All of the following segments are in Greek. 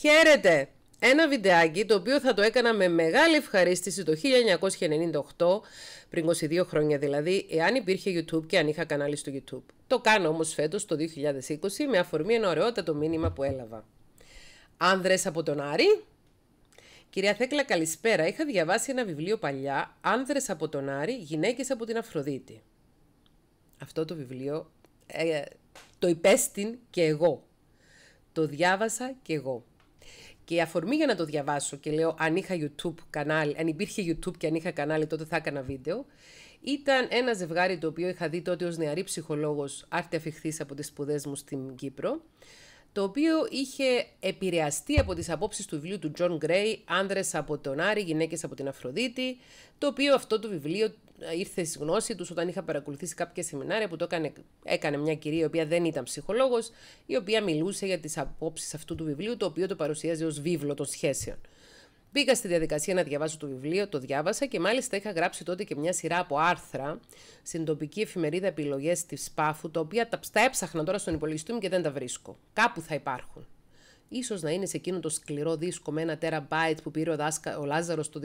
Χαίρετε! Ένα βιντεάκι το οποίο θα το έκανα με μεγάλη ευχαρίστηση το 1998, πριν 22 χρόνια δηλαδή, εάν υπήρχε YouTube και αν είχα κανάλι στο YouTube. Το κάνω όμως φέτος το 2020 με αφορμή ένα ωραιότατο μήνυμα που έλαβα. Άνδρες από τον Άρη. Κυρία Θέκλα καλησπέρα, είχα διαβάσει ένα βιβλίο παλιά, Άνδρες από τον Άρη, γυναίκες από την Αφροδίτη. Αυτό το βιβλίο ε, το υπέστην και εγώ. Το διάβασα και εγώ. Και η αφορμή για να το διαβάσω και λέω αν είχα YouTube κανάλι, αν υπήρχε YouTube και αν είχα κανάλι τότε θα έκανα βίντεο, ήταν ένα ζευγάρι το οποίο είχα δει τότε ως νεαρή ψυχολόγος άρτη αφιχθής από τις σπουδές μου στην Κύπρο, το οποίο είχε επηρεαστεί από τις απόψεις του βιβλίου του John Gray, άνδρες από τον Άρη, γυναίκες από την Αφροδίτη, το οποίο αυτό το βιβλίο ήρθε στη γνώση τους όταν είχα παρακολουθήσει κάποια σεμινάρια που το έκανε, έκανε μια κυρία η οποία δεν ήταν ψυχολόγος η οποία μιλούσε για τις απόψεις αυτού του βιβλίου, το οποίο το παρουσίαζε ως βίβλο των σχέσεων. Πήγα στη διαδικασία να διαβάσω το βιβλίο, το διάβασα και μάλιστα είχα γράψει τότε και μια σειρά από άρθρα στην τοπική εφημερίδα επιλογές της Πάφου, τα οποία τα έψαχνα τώρα στον υπολογιστή μου και δεν τα βρίσκω. Κάπου θα υπάρχουν ίσως να είναι σε εκείνο το σκληρό δίσκο με ένα τεραμπάιτ που πήρε ο, δάσκα, Λάζαρος το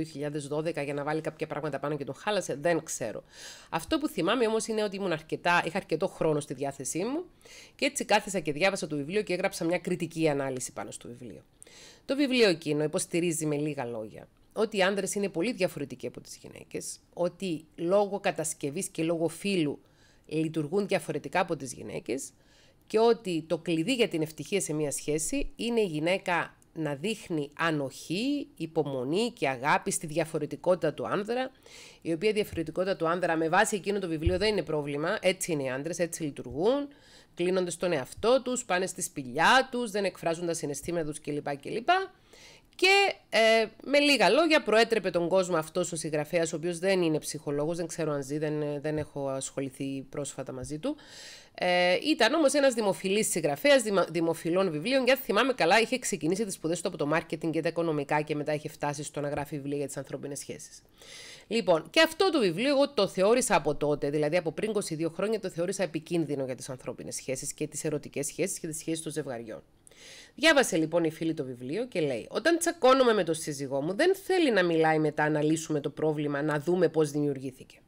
2012 για να βάλει κάποια πράγματα πάνω και τον χάλασε, δεν ξέρω. Αυτό που θυμάμαι όμως είναι ότι ήμουν αρκετά, είχα αρκετό χρόνο στη διάθεσή μου και έτσι κάθισα και διάβασα το βιβλίο και έγραψα μια κριτική ανάλυση πάνω στο βιβλίο. Το βιβλίο εκείνο υποστηρίζει με λίγα λόγια ότι οι άνδρες είναι πολύ διαφορετικοί από τις γυναίκες, ότι λόγω κατασκευής και λόγω φύλου λειτουργούν διαφορετικά από τις γυναίκες, και ότι το κλειδί για την ευτυχία σε μια σχέση είναι η γυναίκα να δείχνει ανοχή, υπομονή και αγάπη στη διαφορετικότητα του άνδρα, η οποία διαφορετικότητα του άνδρα με βάση εκείνο το βιβλίο δεν είναι πρόβλημα, έτσι είναι οι άνδρες, έτσι λειτουργούν, κλείνονται στον εαυτό τους, πάνε στη σπηλιά τους, δεν εκφράζουν τα συναισθήματα τους κλπ. κλπ. Και ε, με λίγα λόγια προέτρεπε τον κόσμο αυτός ο συγγραφέας, ο οποίος δεν είναι ψυχολόγος, δεν ξέρω αν ζει, δεν, δεν έχω ασχοληθεί πρόσφατα μαζί του. Ε, ήταν όμως ένας δημοφιλής συγγραφέας δημοφιλών βιβλίων, γιατί θυμάμαι καλά, είχε ξεκινήσει τις σπουδές του από το marketing και τα οικονομικά και μετά είχε φτάσει στο να γράφει βιβλία για τις ανθρώπινες σχέσεις. Λοιπόν, και αυτό το βιβλίο εγώ το θεώρησα από τότε, δηλαδή από πριν 22 χρόνια, το θεώρησα επικίνδυνο για τις ανθρώπινες σχέσεις και τις ερωτικές σχέσεις και τις σχέσεις των ζευγαριών. Διάβασε λοιπόν η φίλη το βιβλίο και λέει: Όταν τσακώνομαι με τον σύζυγό μου, δεν θέλει να μιλάει μετά να λύσουμε το πρόβλημα, να δούμε πώς δημιουργήθηκε.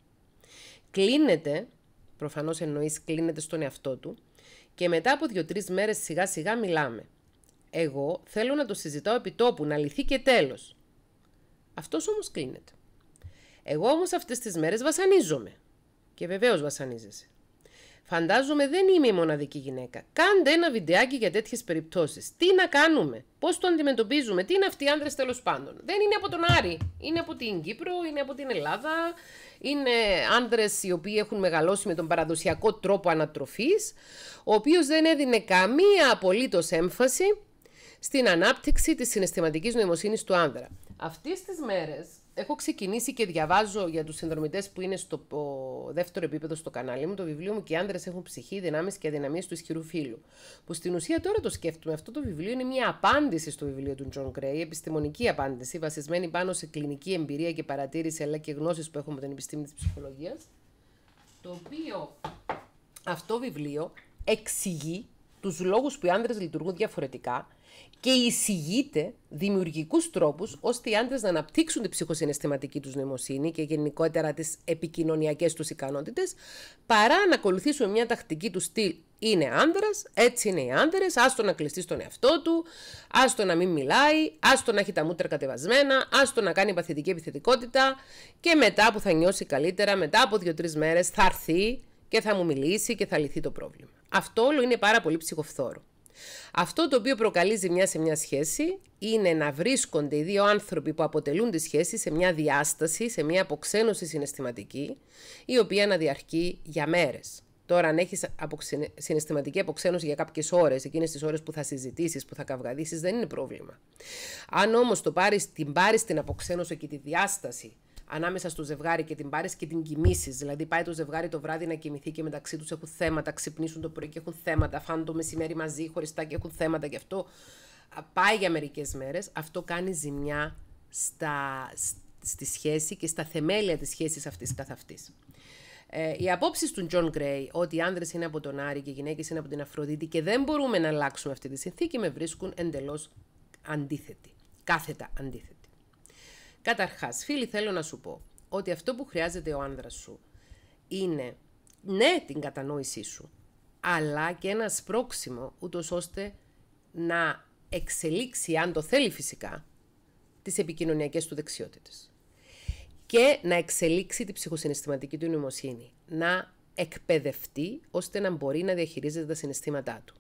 Κλείνεται, προφανώς εννοείς κλείνεται στον εαυτό του, και μετά από δύο-τρει μέρες σιγά σιγά μιλάμε. Εγώ θέλω να το συζητάω επί τόπου, να λυθεί και τέλος. Αυτός όμως κλείνεται. Εγώ όμως αυτές τις μέρες βασανίζομαι. Και βεβαίως βασανίζεσαι. Φαντάζομαι δεν είμαι η μοναδική γυναίκα. Κάντε ένα βιντεάκι για τέτοιες περιπτώσεις. Τι να κάνουμε, πώς το αντιμετωπίζουμε, τι είναι αυτοί οι άντρε τέλος πάντων. Δεν είναι από τον Άρη. Είναι από την Κύπρο, είναι από την Ελλάδα. Είναι άντρε οι οποίοι έχουν μεγαλώσει με τον παραδοσιακό τρόπο ανατροφής, ο οποίος δεν έδινε καμία απολύτως έμφαση στην ανάπτυξη της συναισθηματικής νοημοσύνης του άνδρα. Αυτές τις μέρες έχω ξεκινήσει και διαβάζω για τους συνδρομητές που είναι στο δεύτερο επίπεδο στο κανάλι μου το βιβλίο μου και οι άντρε έχουν ψυχή, δυνάμεις και αδυναμίες του ισχυρού φίλου. Που στην ουσία τώρα το σκέφτομαι. Αυτό το βιβλίο είναι μια απάντηση στο βιβλίο του Τζον Κρέι, επιστημονική απάντηση, βασισμένη πάνω σε κλινική εμπειρία και παρατήρηση αλλά και γνώσεις που έχουμε από την επιστήμη της ψυχολογίας. Το οποίο αυτό βιβλίο εξηγεί τους λόγους που οι άντρε λειτουργούν διαφορετικά και εισηγείται δημιουργικούς τρόπους ώστε οι άντρες να αναπτύξουν την ψυχοσυναισθηματική τους νοημοσύνη και γενικότερα τις επικοινωνιακές τους ικανότητες, παρά να ακολουθήσουν μια τακτική του στυλ είναι άνδρας, έτσι είναι οι άνδρες, άστο να κλειστεί στον εαυτό του, άστο να μην μιλάει, άστο να έχει τα μούτρα κατεβασμένα, άστο να κάνει παθητική επιθετικότητα και μετά που θα νιώσει καλύτερα, μετά από δύο-τρει μέρες θα έρθει και θα μου μιλήσει και θα λυθεί το πρόβλημα. Αυτό όλο είναι πάρα πολύ ψυχοφθόρο. Αυτό το οποίο προκαλεί ζημιά σε μια σχέση είναι να βρίσκονται οι δύο άνθρωποι που αποτελούν τη σχέση σε μια διάσταση, σε μια αποξένωση συναισθηματική, η οποία να διαρκεί για μέρες. Τώρα, αν έχεις συναισθηματική αποξένωση για κάποιες ώρες, εκείνες τις ώρες που θα συζητήσεις, που θα καυγαδίσεις, δεν είναι πρόβλημα. Αν όμως την πάρεις την αποξένωση και τη διάσταση ανάμεσα στο ζευγάρι και την πάρει και την κοιμήσεις. Δηλαδή, πάει το ζευγάρι το βράδυ να κοιμηθεί και μεταξύ τους έχουν θέματα, ξυπνήσουν το πρωί και έχουν θέματα, φάνε το μεσημέρι μαζί χωριστά και έχουν θέματα και αυτό. Πάει για μερικές μέρες. Αυτό κάνει ζημιά στα, στη σχέση και στα θεμέλια της σχέσης αυτής καθ' αυτής. Ε, οι απόψεις του Τζον Γκρέι ότι οι άνδρες είναι από τον Άρη και οι γυναίκες είναι από την Αφροδίτη και δεν μπορούμε να αλλάξουμε αυτή τη συνθήκη με βρίσκουν εντελώς αντίθετη. Κάθετα αντίθετη. Καταρχάς, φίλοι, θέλω να σου πω ότι αυτό που χρειάζεται ο άνδρας σου είναι ναι την κατανόησή σου, αλλά και ένα σπρόξιμο, ούτως ώστε να εξελίξει, αν το θέλει φυσικά, τις επικοινωνιακές του δεξιότητες. Και να εξελίξει την ψυχοσυναισθηματική του νοημοσύνη. Να εκπαιδευτεί ώστε να μπορεί να διαχειρίζεται τα συναισθήματά του.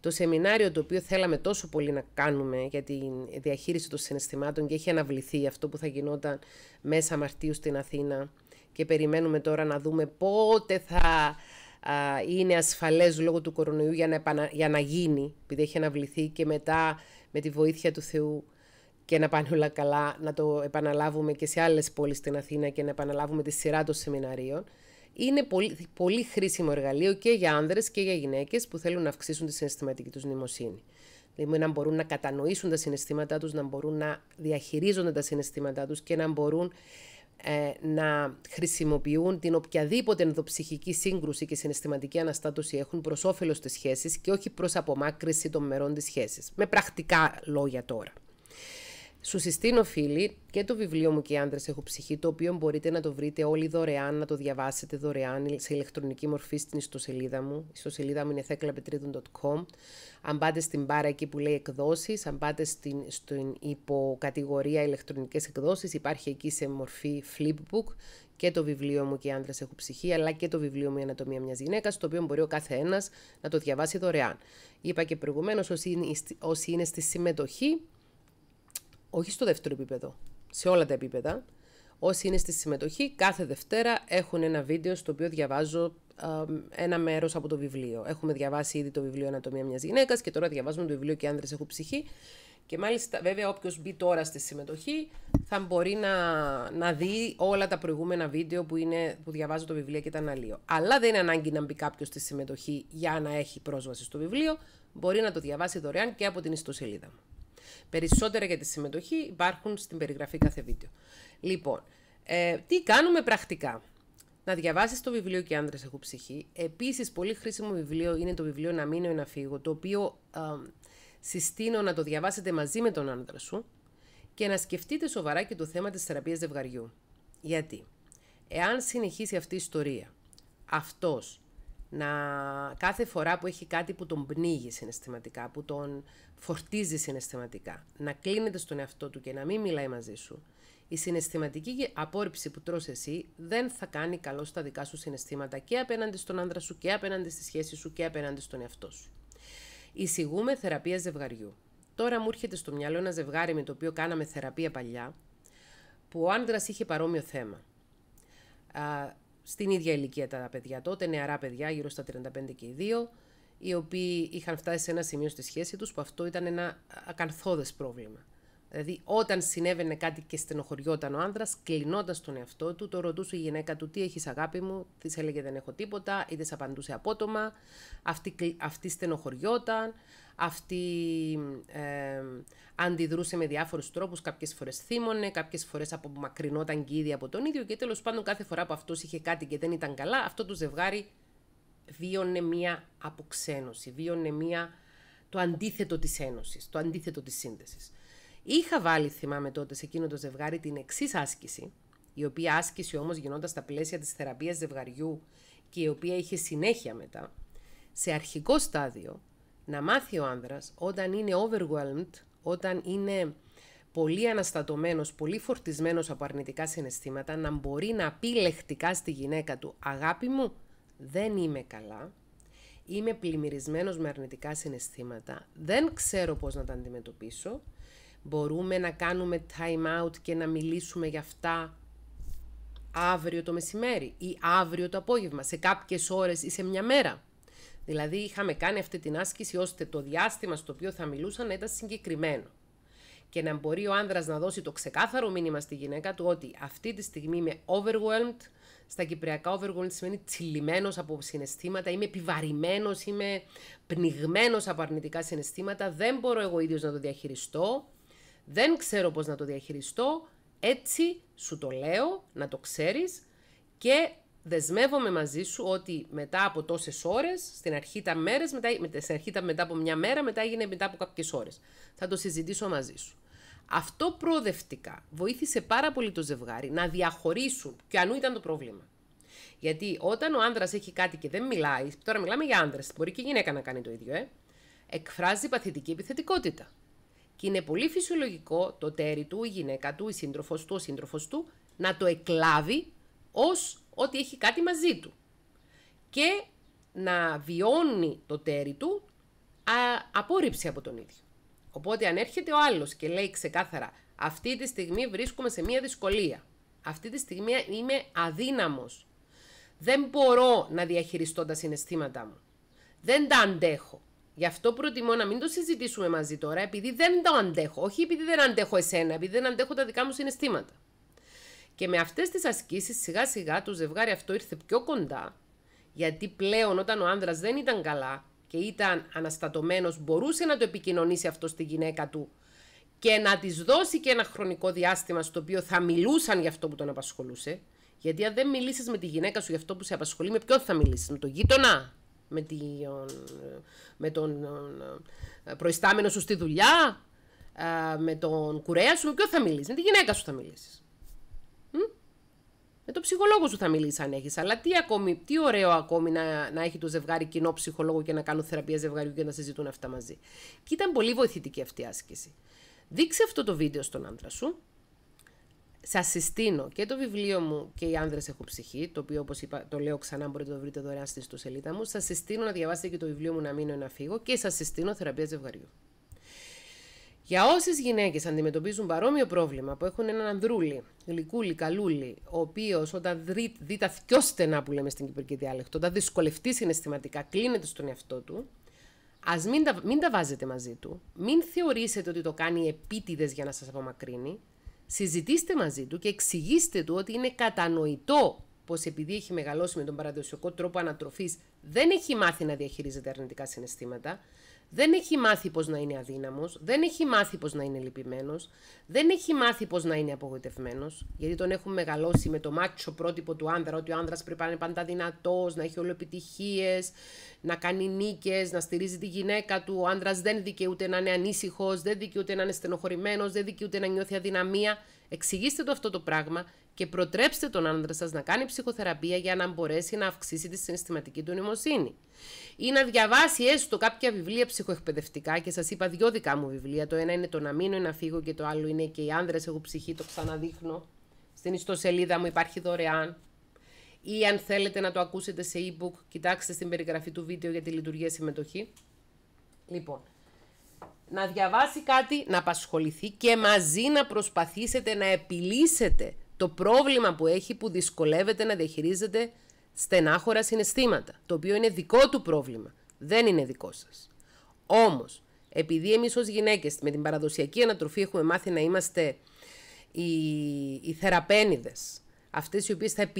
Το σεμινάριο το οποίο θέλαμε τόσο πολύ να κάνουμε για τη διαχείριση των συναισθημάτων και έχει αναβληθεί αυτό που θα γινόταν μέσα Μαρτίου στην Αθήνα και περιμένουμε τώρα να δούμε πότε θα είναι ασφαλές λόγω του κορονοϊού για να, για να γίνει, επειδή έχει αναβληθεί και μετά με τη βοήθεια του Θεού και να πάνε όλα καλά, να το επαναλάβουμε και σε άλλες πόλεις στην Αθήνα και να επαναλάβουμε τη σειρά των σεμιναρίων είναι πολύ, πολύ χρήσιμο εργαλείο και για άνδρες και για γυναίκες που θέλουν να αυξήσουν τη συναισθηματική τους νοημοσύνη. Δηλαδή να μπορούν να κατανοήσουν τα συναισθήματά τους, να μπορούν να διαχειρίζονται τα συναισθήματά τους και να μπορούν ε, να χρησιμοποιούν την οποιαδήποτε ενδοψυχική σύγκρουση και συναισθηματική αναστάτωση έχουν προς όφελος της σχέσης και όχι προς απομάκρυση των μερών της σχέσης. Με πρακτικά λόγια τώρα. Σου συστήνω φίλοι και το βιβλίο μου και οι άντρες έχω ψυχή το οποίο μπορείτε να το βρείτε όλοι δωρεάν, να το διαβάσετε δωρεάν σε ηλεκτρονική μορφή στην ιστοσελίδα μου. Η ιστοσελίδα μου είναι θέκλαπετρίδων.com Αν πάτε στην μπάρα εκεί που λέει εκδόσεις, αν πάτε στην, στην υποκατηγορία ηλεκτρονικές εκδόσεις υπάρχει εκεί σε μορφή flipbook και το βιβλίο μου και οι άντρες έχουν ψυχή, αλλά και το βιβλίο μου Η Ανατομία μιας γυναίκας, το οποίο μπορεί ο κάθε ένας να το διαβάσει δωρεάν. Είπα και προηγουμένως, όσοι είναι στη συμμετοχή, όχι στο δεύτερο επίπεδο, σε όλα τα επίπεδα. Όσοι είναι στη συμμετοχή, κάθε Δευτέρα έχουν ένα βίντεο στο οποίο διαβάζω ένα μέρος από το βιβλίο. Έχουμε διαβάσει ήδη το βιβλίο Ανατομία μιας γυναίκας και τώρα διαβάζουμε το βιβλίο και άνδρες έχουν ψυχή. Και μάλιστα, βέβαια, όποιος μπει τώρα στη συμμετοχή θα μπορεί να, να δει όλα τα προηγούμενα βίντεο που, είναι, που διαβάζω το βιβλίο και τα αναλύω. Αλλά δεν είναι ανάγκη να μπει κάποιος στη συμμετοχή για να έχει πρόσβαση στο βιβλίο. Μπορεί να το διαβάσει δωρεάν και από την ιστοσελίδα Περισσότερα για τη συμμετοχή υπάρχουν στην περιγραφή κάθε βίντεο. Λοιπόν, ε, τι κάνουμε πρακτικά. Να διαβάσεις το βιβλίο και άντρε έχουν ψυχή. Επίσης, πολύ χρήσιμο βιβλίο είναι το βιβλίο Να μείνω ή να φύγω, το οποίο συστήνω να το διαβάσετε μαζί με τον άντρα σου και να σκεφτείτε σοβαρά και το θέμα της θεραπείας ζευγαριού. Γιατί, εάν συνεχίσει αυτή η ιστορία, αυτός να κάθε φορά που έχει κάτι που τον πνίγει συναισθηματικά, που τον φορτίζει συναισθηματικά, να κλείνεται στον εαυτό του και να μην μιλάει μαζί σου, η συναισθηματική απόρριψη που τρως εσύ δεν θα κάνει καλό στα δικά σου συναισθήματα και απέναντι στον άντρα σου και απέναντι στη σχέση σου και απέναντι στον εαυτό σου. Εισηγούμε θεραπεία ζευγαριού. Τώρα μου έρχεται στο μυαλό ένα ζευγάρι με το οποίο κάναμε θεραπεία παλιά, που ο άντρα είχε παρόμοιο θέμα στην ίδια ηλικία τα παιδιά τότε, νεαρά παιδιά, γύρω στα 35 και οι οι οποίοι είχαν φτάσει σε ένα σημείο στη σχέση τους που αυτό ήταν ένα ακανθόδες πρόβλημα. Δηλαδή, όταν συνέβαινε κάτι και στενοχωριόταν ο άντρα, κλεινόταν στον εαυτό του, το ρωτούσε η γυναίκα του τι έχεις αγάπη μου, της έλεγε δεν έχω τίποτα, ή σε απαντούσε απότομα. Αυτή, αυτή στενοχωριόταν, αυτή ε, αντιδρούσε με διάφορους τρόπους. Κάποιες φορές θύμωνε, κάποιες φορές απομακρυνόταν και ήδη από τον ίδιο. Και τέλος πάντων, κάθε φορά που αυτός είχε κάτι και δεν ήταν καλά, αυτό το ζευγάρι βίωνε μία αποξένωση, βίωνε μία το αντίθετο της ένωσης, το αντίθετο της σύνδεσης. Είχα βάλει, θυμάμαι τότε, σε εκείνο το ζευγάρι την εξής άσκηση, η οποία άσκηση όμως γινόταν στα πλαίσια της θεραπείας ζευγαριού και η οποία είχε συνέχεια μετά, σε αρχικό στάδιο να μάθει ο άνδρας όταν είναι overwhelmed, όταν είναι πολύ αναστατωμένος, πολύ φορτισμένος από αρνητικά συναισθήματα, να μπορεί να πει λεχτικά στη γυναίκα του «Αγάπη μου, δεν είμαι καλά, είμαι πλημμυρισμένος με αρνητικά συναισθήματα, δεν ξέρω πώς να τα αντιμετωπίσω Μπορούμε να κάνουμε time out και να μιλήσουμε για αυτά αύριο το μεσημέρι ή αύριο το απόγευμα, σε κάποιες ώρες ή σε μια μέρα. Δηλαδή είχαμε κάνει αυτή την άσκηση ώστε το διάστημα στο οποίο θα μιλούσαν να ήταν συγκεκριμένο. Και να μπορεί ο άνδρας να δώσει το ξεκάθαρο μήνυμα στη γυναίκα του ότι αυτή τη στιγμή είμαι overwhelmed, στα κυπριακά overwhelmed σημαίνει τσιλιμένος από συναισθήματα, είμαι επιβαρημένος, είμαι πνιγμένος από αρνητικά συναισθήματα, δεν μπορώ εγώ ίδιος να το διαχειριστώ, δεν ξέρω πώς να το διαχειριστώ, έτσι σου το λέω, να το ξέρεις και δεσμεύομαι μαζί σου ότι μετά από τόσες ώρες, στην αρχή ήταν μέρες, μετά, στην αρχή ήταν μετά από μια μέρα, μετά έγινε μετά από κάποιες ώρες. Θα το συζητήσω μαζί σου. Αυτό προοδευτικά βοήθησε πάρα πολύ το ζευγάρι να διαχωρίσουν ποιανού ήταν το πρόβλημα. Γιατί όταν ο άντρα έχει κάτι και δεν μιλάει, τώρα μιλάμε για άνδρες, μπορεί και η γυναίκα να κάνει το ίδιο, ε, εκφράζει παθητική επιθετικότητα. Και είναι πολύ φυσιολογικό το τέρι του, η γυναίκα του, η σύντροφος του, ο σύντροφος του να το εκλάβει ως ότι έχει κάτι μαζί του. Και να βιώνει το τέρι του α, απόρριψη από τον ίδιο. Οπότε αν έρχεται ο άλλος και λέει ξεκάθαρα αυτή τη στιγμή βρίσκομαι σε μια δυσκολία, αυτή τη στιγμή είμαι αδύναμος, δεν μπορώ να διαχειριστώ τα συναισθήματά μου, δεν τα αντέχω, Γι' αυτό προτιμώ να μην το συζητήσουμε μαζί τώρα, επειδή δεν το αντέχω. Όχι επειδή δεν αντέχω εσένα, επειδή δεν αντέχω τα δικά μου συναισθήματα. Και με αυτές τις ασκήσεις, σιγά σιγά το ζευγάρι αυτό ήρθε πιο κοντά, γιατί πλέον όταν ο άνδρας δεν ήταν καλά και ήταν αναστατωμένος μπορούσε να το επικοινωνήσει αυτό στη γυναίκα του και να της δώσει και ένα χρονικό διάστημα στο οποίο θα μιλούσαν για αυτό που τον απασχολούσε. Γιατί αν δεν μιλήσεις με τη γυναίκα σου για αυτό που σε απασχολεί, με ποιον θα μιλήσεις, με τον γείτονα, με, τον, με τον ε, προϊστάμενο σου στη δουλειά, ε, με τον κουρέα σου, με ποιον θα μιλήσεις, με τη γυναίκα σου θα μιλήσεις. Με τον ψυχολόγο σου θα μιλήσεις αν έχεις. Αλλά τι, ακόμη, τι ωραίο ακόμη να, να έχει το ζευγάρι κοινό ψυχολόγο και να κάνουν θεραπεία ζευγαριού και να συζητούν αυτά μαζί. Και ήταν πολύ βοηθητική αυτή η άσκηση. Δείξε αυτό το βίντεο στον άντρα σου, Σας συστήνω και το βιβλίο μου και οι άνδρες έχουν ψυχή, το οποίο όπως είπα, το λέω ξανά, μπορείτε να το βρείτε δωρεάν στη σελίδα μου. Σας συστήνω να διαβάσετε και το βιβλίο μου Να μείνω ένα φύγω και σας συστήνω θεραπεία ζευγαριού. Για όσες γυναίκες αντιμετωπίζουν παρόμοιο πρόβλημα που έχουν έναν ανδρούλι, γλυκούλι καλούλι, ο οποίος όταν δει, δει τα πιο στενά που λέμε στην κυπρική διάλεκτο, όταν δυσκολευτεί συναισθηματικά, κλείνεται στον εαυτό του, Ας μην, μην τα βάζετε μαζί του. Μην θεωρήσετε ότι το κάνει επίτηδες για να σας απομακρύνει συζητήστε μαζί του και εξηγήστε του ότι είναι κατανοητό πως επειδή έχει μεγαλώσει με τον παραδοσιακό τρόπο ανατροφής, δεν έχει μάθει να διαχειρίζεται αρνητικά συναισθήματα δεν έχει μάθει πώς να είναι αδύναμος, δεν έχει μάθει πώς να είναι λυπημένος, δεν έχει μάθει πώς να είναι απογοητευμένος, γιατί τον έχουν μεγαλώσει με το μάτσο πρότυπο του άνδρα, ότι ο άνδρας πρέπει να είναι πάντα δυνατός, να έχει όλο επιτυχίες, να κάνει νίκες, να στηρίζει τη γυναίκα του, ο άνδρας δεν δικαιούται να είναι ανήσυχος, δεν δικαιούται να είναι στενοχωρημένος, δεν δικαιούται να νιώθει αδυναμία. Εξηγήστε το αυτό το πράγμα και προτρέψτε τον άντρα σας να κάνει ψυχοθεραπεία για να μπορέσει να αυξήσει τη συναισθηματική του νοημοσύνη. Ή να διαβάσει έστω κάποια βιβλία ψυχοεκπαιδευτικά και σας είπα δύο δικά μου βιβλία. Το ένα είναι το να μείνω ή να φύγω και το άλλο είναι και οι άντρε έχω ψυχή, το ξαναδείχνω. Στην ιστοσελίδα μου υπάρχει δωρεάν. Ή αν θέλετε να το ακούσετε σε e-book, κοιτάξτε στην περιγραφή του βίντεο για τη λειτουργία συμμετοχή. Λοιπόν, να διαβάσει κάτι, να απασχοληθεί και μαζί να προσπαθήσετε να επιλύσετε το πρόβλημα που έχει που δυσκολεύεται να διαχειρίζεται στενάχωρα συναισθήματα, το οποίο είναι δικό του πρόβλημα, δεν είναι δικό σας. Όμως, επειδή εμείς ως γυναίκες με την παραδοσιακή ανατροφή έχουμε μάθει να είμαστε οι, οι θεραπένιδες, αυτές οι οποίες θα,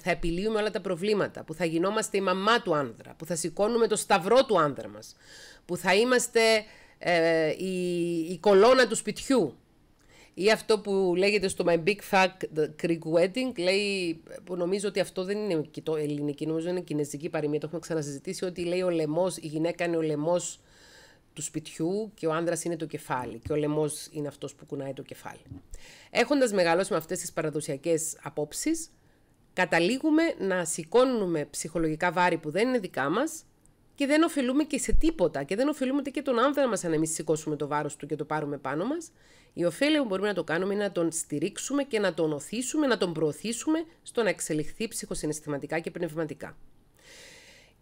θα επιλύουμε όλα τα προβλήματα, που θα γινόμαστε η μαμά του άνδρα, που θα σηκώνουμε το σταυρό του άνδρα μας, που θα είμαστε ε, η, η κολόνα του σπιτιού ή αυτό που λέγεται στο My Big Fat Greek Wedding, λέει, που νομίζω ότι αυτό δεν είναι το ελληνική, νομίζω είναι κινέζικη παροιμία, το έχουμε ξανασυζητήσει, ότι λέει ο λαιμός, η γυναίκα είναι ο λαιμός του σπιτιού και ο άνδρας είναι το κεφάλι και ο λαιμός είναι αυτός που κουνάει το κεφάλι. Έχοντας μεγαλώσει με αυτές τις παραδοσιακές απόψεις, καταλήγουμε να σηκώνουμε ψυχολογικά βάρη που δεν είναι δικά μας, και δεν οφειλούμε και σε τίποτα και δεν ωφελούμε ούτε και τον άνθρωπο μας αν εμείς σηκώσουμε το βάρος του και το πάρουμε πάνω μας. Η ωφέλεια που μπορούμε να το κάνουμε είναι να τον στηρίξουμε και να τον οθήσουμε, να τον προωθήσουμε στο να εξελιχθεί ψυχοσυναισθηματικά και πνευματικά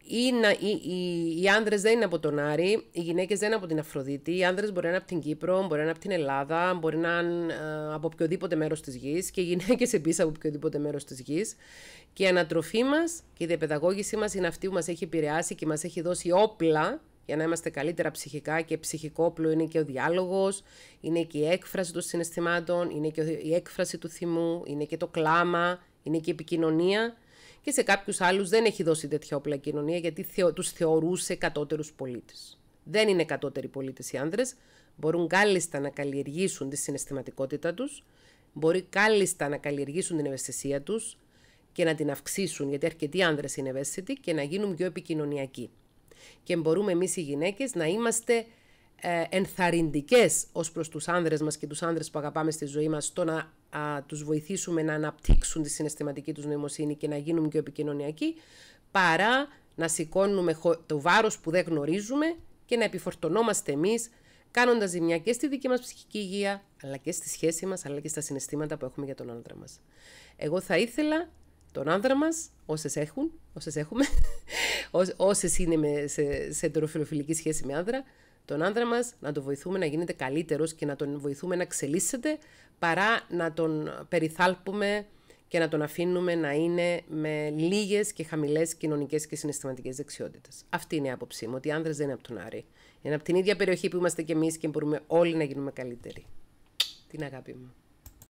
οι, οι, οι άντρε δεν είναι από τον Άρη, οι γυναίκες δεν είναι από την Αφροδίτη. Οι άντρε μπορεί να είναι από την Κύπρο, μπορεί να είναι από την Ελλάδα, μπορεί να είναι ε, από οποιοδήποτε μέρος της γης και οι γυναίκες επίσης από οποιοδήποτε μέρος της γης. Και η ανατροφή μας και η διαπαιδαγώγησή μας είναι αυτή που μας έχει επηρεάσει και μας έχει δώσει όπλα για να είμαστε καλύτερα ψυχικά και ψυχικό όπλο είναι και ο διάλογος, είναι και η έκφραση των συναισθημάτων, είναι και η έκφραση του θυμού, είναι και το κλάμα, είναι και η επικοινωνία και σε κάποιους άλλους δεν έχει δώσει τέτοια όπλα κοινωνία γιατί τους θεωρούσε κατώτερους πολίτες. Δεν είναι κατώτεροι πολίτες οι άνδρες, μπορούν κάλλιστα να καλλιεργήσουν τη συναισθηματικότητα τους, μπορεί κάλλιστα να καλλιεργήσουν την ευαισθησία τους και να την αυξήσουν γιατί αρκετοί άνδρες είναι ευαίσθητοι και να γίνουν πιο επικοινωνιακοί. Και μπορούμε εμείς οι γυναίκες να είμαστε ενθαρρυντικέ ενθαρρυντικές ως προς τους άνδρες μας και τους άνδρες που αγαπάμε στη ζωή μας στο να του τους βοηθήσουμε να αναπτύξουν τη συναισθηματική τους νοημοσύνη και να γίνουν πιο επικοινωνιακοί παρά να σηκώνουμε το βάρος που δεν γνωρίζουμε και να επιφορτωνόμαστε εμείς κάνοντας ζημιά και στη δική μας ψυχική υγεία αλλά και στη σχέση μας αλλά και στα συναισθήματα που έχουμε για τον άνδρα μας. Εγώ θα ήθελα τον άνδρα μας, όσες έχουν, όσες έχουμε, όσες είναι σε, σε σχέση με άνδρα, τον άνδρα μας να τον βοηθούμε να γίνεται καλύτερος και να τον βοηθούμε να εξελίσσεται, παρά να τον περιθάλπουμε και να τον αφήνουμε να είναι με λίγες και χαμηλές κοινωνικές και συναισθηματικές δεξιότητες. Αυτή είναι η άποψή μου, ότι οι δεν είναι από τον Άρη. Είναι από την ίδια περιοχή που είμαστε κι εμείς και μπορούμε όλοι να γίνουμε καλύτεροι. Την αγάπη μου.